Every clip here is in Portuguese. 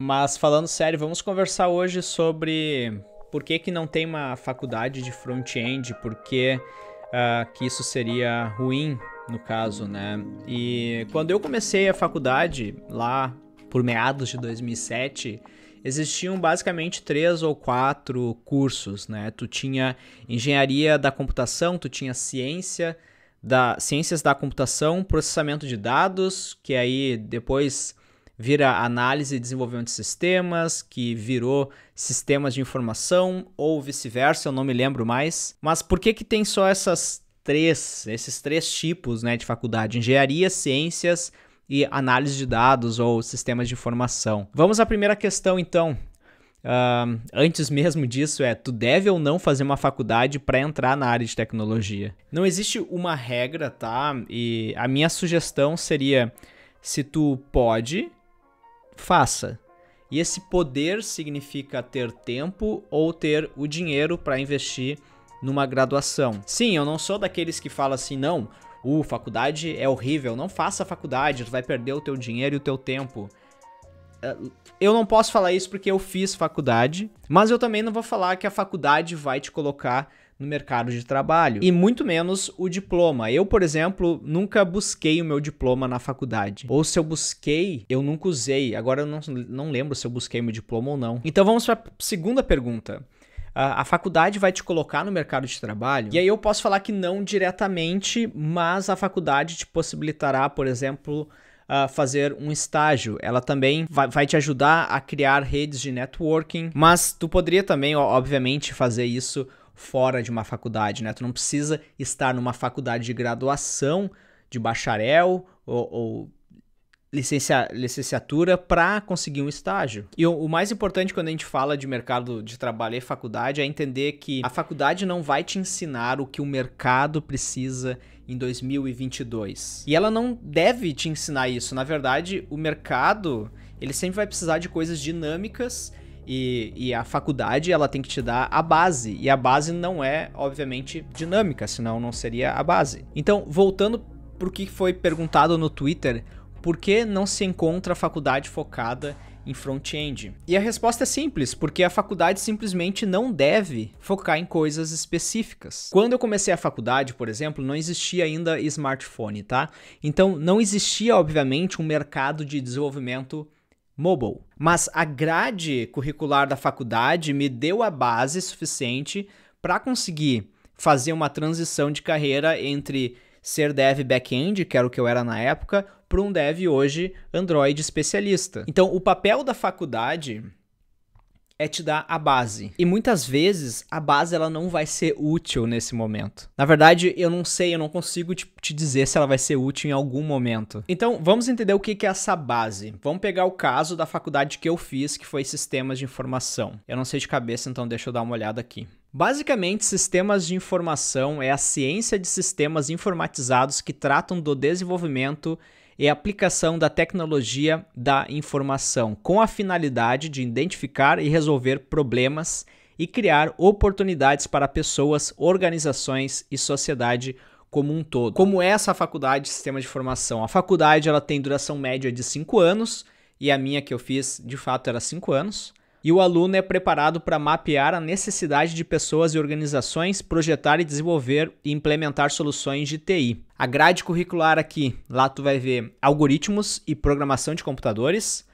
Mas falando sério, vamos conversar hoje sobre por que, que não tem uma faculdade de front-end, por que, uh, que isso seria ruim, no caso, né? E quando eu comecei a faculdade, lá por meados de 2007, existiam basicamente três ou quatro cursos, né? Tu tinha engenharia da computação, tu tinha ciência da ciências da computação, processamento de dados, que aí depois vira análise e desenvolvimento de sistemas, que virou sistemas de informação ou vice-versa, eu não me lembro mais. Mas por que que tem só essas três, esses três tipos, né, de faculdade? Engenharia, ciências e análise de dados ou sistemas de informação. Vamos à primeira questão, então. Uh, antes mesmo disso, é tu deve ou não fazer uma faculdade para entrar na área de tecnologia. Não existe uma regra, tá? E a minha sugestão seria se tu pode faça. E esse poder significa ter tempo ou ter o dinheiro para investir numa graduação. Sim, eu não sou daqueles que fala assim, não, uh, faculdade é horrível, não faça faculdade, vai perder o teu dinheiro e o teu tempo. Eh, eu não posso falar isso porque eu fiz faculdade, mas eu também não vou falar que a faculdade vai te colocar no mercado de trabalho e muito menos o diploma. Eu, por exemplo, nunca busquei o meu diploma na faculdade. Ou se eu busquei, eu nunca usei. Agora eu não, não lembro se eu busquei meu diploma ou não. Então vamos para a segunda pergunta a faculdade vai te colocar no mercado de trabalho. E aí eu posso falar que não diretamente, mas a faculdade te possibilitará, por exemplo, uh, fazer um estágio. Ela também vai, vai, te ajudar a criar redes de networking, mas tu poderia também, obviamente, fazer isso fora de uma faculdade, né? Tu não precisa estar numa faculdade de graduação, de bacharel ou, ou licencia, licenciatura para conseguir um estágio. E o, o, mais importante quando a gente fala de mercado de trabalho e faculdade é entender que a faculdade não vai te ensinar o que o mercado precisa em 2022. E ela não deve te ensinar isso. Na verdade, o mercado, ele sempre vai precisar de coisas dinâmicas e, e, a faculdade, ela tem que te dar a base. E a base não é, obviamente, dinâmica, senão não seria a base. Então, voltando pro que foi perguntado no Twitter, por que não se encontra a faculdade focada em front-end? E a resposta é simples, porque a faculdade simplesmente não deve focar em coisas específicas. Quando eu comecei a faculdade, por exemplo, não existia ainda smartphone, tá? Então não existia, obviamente, um mercado de desenvolvimento mobile. Mas a grade curricular da faculdade me deu a base suficiente para conseguir fazer uma transição de carreira entre ser dev back-end, que era o que eu era na época, para um dev hoje Android especialista. Então, o papel da faculdade é te dar a base. E muitas vezes a base ela não vai ser útil nesse momento. Na verdade, eu não sei, eu não consigo te, te dizer se ela vai ser útil em algum momento. Então, vamos entender o que, que é essa base. Vamos pegar o caso da faculdade que eu fiz, que foi sistemas de informação. Eu não sei de cabeça, então deixa eu dar uma olhada aqui. Basicamente, sistemas de informação é a ciência de sistemas informatizados que tratam do desenvolvimento é a aplicação da tecnologia da informação com a finalidade de identificar e resolver problemas e criar oportunidades para pessoas, organizações e sociedade como um todo. Como essa faculdade de sistema de formação? A faculdade ela tem duração média de 5 anos e a minha que eu fiz de fato era 5 anos e o aluno é preparado para mapear a necessidade de pessoas e organizações, projetar e desenvolver e implementar soluções de TI. A grade curricular aqui, lá tu vai ver algoritmos e programação de computadores.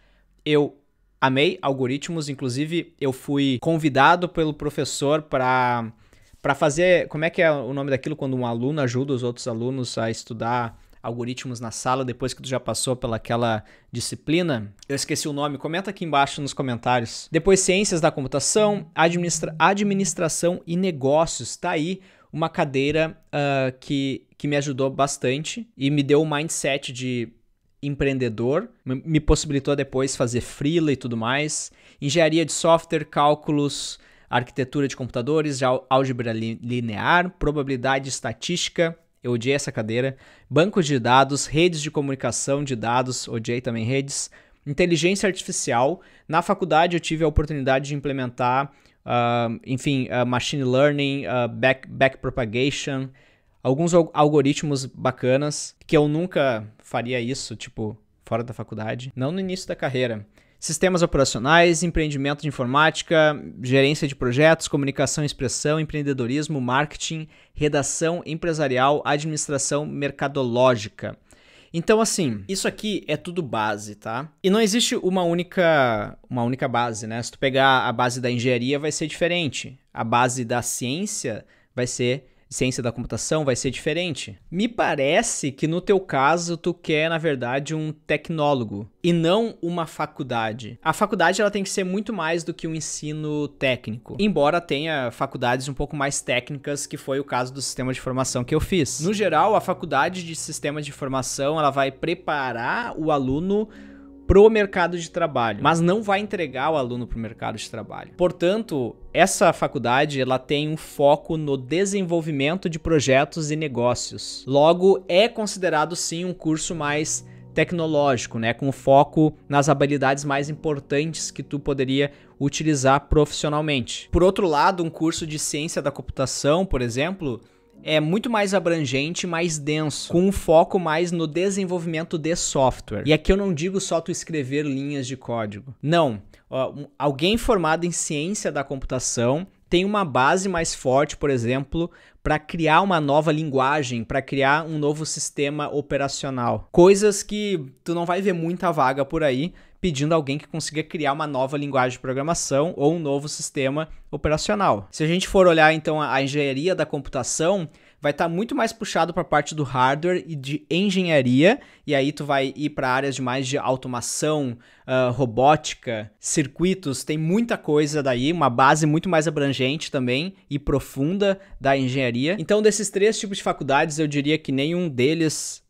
Eu amei algoritmos, inclusive eu fui convidado pelo professor para para fazer, como é que é o nome daquilo quando um aluno ajuda os outros alunos a estudar algoritmos na sala depois que tu já passou pelaquela disciplina? Eu esqueci o nome, comenta aqui embaixo nos comentários. Depois ciências da computação, administra administração e negócios, tá aí uma cadeira uh, que, que me ajudou bastante e me deu o um mindset de empreendedor, me possibilitou depois fazer freela e tudo mais, engenharia de software, cálculos, arquitetura de computadores, álgebra linear, probabilidade estatística, eu odiei essa cadeira. Bancos de dados, redes de comunicação de dados, odiei também redes. Inteligência artificial. Na faculdade eu tive a oportunidade de implementar, uh, enfim, uh, machine learning, uh, back, back propagation, alguns algoritmos bacanas que eu nunca faria isso, tipo, fora da faculdade, não no início da carreira sistemas operacionais, empreendimento de informática, gerência de projetos, comunicação e expressão, empreendedorismo, marketing, redação empresarial, administração mercadológica. Então, assim, isso aqui é tudo base, tá? E não existe uma única, uma única base, né? Se tu pegar a base da engenharia, vai ser diferente. A base da ciência vai ser ciência da computação vai ser diferente. Me parece que no teu caso tu quer, na verdade, um tecnólogo e não uma faculdade. A faculdade ela tem que ser muito mais do que um ensino técnico, embora tenha faculdades um pouco mais técnicas, que foi o caso do sistema de formação que eu fiz. No geral, a faculdade de sistema de formação, ela vai preparar o aluno pro mercado de trabalho, mas não vai entregar o aluno pro mercado de trabalho. Portanto, essa faculdade ela tem um foco no desenvolvimento de projetos e negócios. Logo, é considerado sim um curso mais tecnológico, né, com foco nas habilidades mais importantes que tu poderia utilizar profissionalmente. Por outro lado, um curso de ciência da computação, por exemplo, é muito mais abrangente, mais denso, com um foco mais no desenvolvimento de software. E aqui eu não digo só tu escrever linhas de código. Não. Alguém formado em ciência da computação tem uma base mais forte, por exemplo, para criar uma nova linguagem, para criar um novo sistema operacional. Coisas que tu não vai ver muita vaga por aí, pedindo alguém que consiga criar uma nova linguagem de programação ou um novo sistema operacional. Se a gente for olhar então a engenharia da computação, vai estar tá muito mais puxado para a parte do hardware e de engenharia, e aí tu vai ir para áreas de mais de automação, uh, robótica, circuitos, tem muita coisa daí, uma base muito mais abrangente também e profunda da engenharia. Então, desses três tipos de faculdades, eu diria que nenhum deles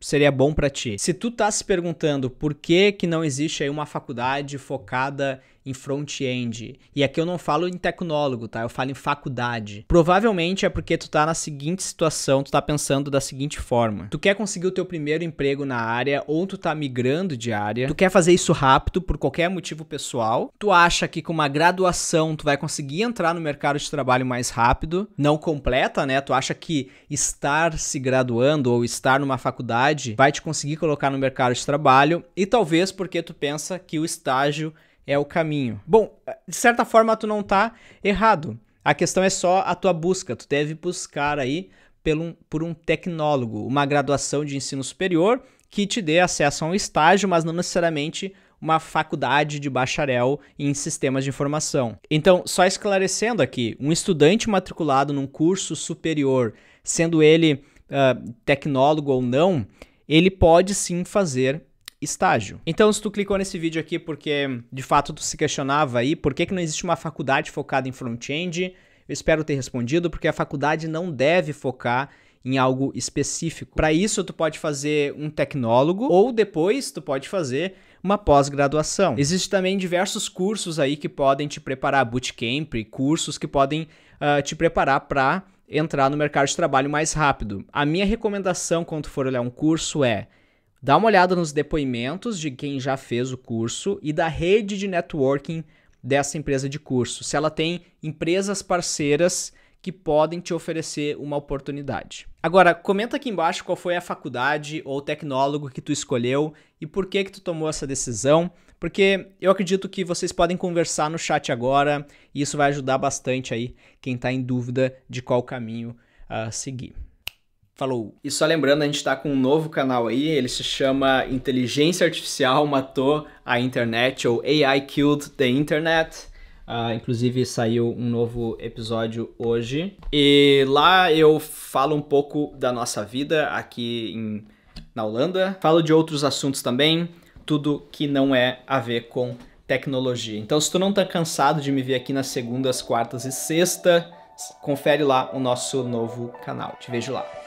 seria bom para ti. Se tu tá se perguntando por que que não existe aí uma faculdade focada em front-end. E aqui eu não falo em tecnólogo, tá? Eu falo em faculdade. Provavelmente é porque tu tá na seguinte situação, tu tá pensando da seguinte forma. Tu quer conseguir o teu primeiro emprego na área ou tu tá migrando de área. Tu quer fazer isso rápido por qualquer motivo pessoal. Tu acha que com uma graduação tu vai conseguir entrar no mercado de trabalho mais rápido, não completa, né? Tu acha que estar se graduando ou estar numa faculdade vai te conseguir colocar no mercado de trabalho e talvez porque tu pensa que o estágio é o caminho. Bom, de certa forma tu não tá errado. A questão é só a tua busca. Tu deve buscar aí pelo, por um tecnólogo, uma graduação de ensino superior que te dê acesso a um estágio, mas não necessariamente uma faculdade de bacharel em sistemas de informação. Então, só esclarecendo aqui, um estudante matriculado num curso superior, sendo ele uh, tecnólogo ou não, ele pode sim fazer estágio. Então, se tu clicou nesse vídeo aqui porque de fato tu se questionava aí por que, que não existe uma faculdade focada em front-end, eu espero ter respondido, porque a faculdade não deve focar em algo específico. Para isso, tu pode fazer um tecnólogo ou depois tu pode fazer uma pós-graduação. Existem também diversos cursos aí que podem te preparar, bootcamp, cursos que podem uh, te preparar para entrar no mercado de trabalho mais rápido. A minha recomendação quando for olhar um curso é Dá uma olhada nos depoimentos de quem já fez o curso e da rede de networking dessa empresa de curso, se ela tem empresas parceiras que podem te oferecer uma oportunidade. Agora, comenta aqui embaixo qual foi a faculdade ou tecnólogo que tu escolheu e por que que tu tomou essa decisão, porque eu acredito que vocês podem conversar no chat agora e isso vai ajudar bastante aí quem está em dúvida de qual caminho uh, seguir. Falou. E só lembrando, a gente está com um novo canal aí, ele se chama Inteligência Artificial Matou a Internet, ou AI Killed the Internet. Uh, inclusive saiu um novo episódio hoje. E lá eu falo um pouco da nossa vida aqui em, na Holanda. Falo de outros assuntos também, tudo que não é a ver com tecnologia. Então, se tu não tá cansado de me ver aqui nas segundas, quartas e sexta, confere lá o nosso novo canal. Te vejo lá.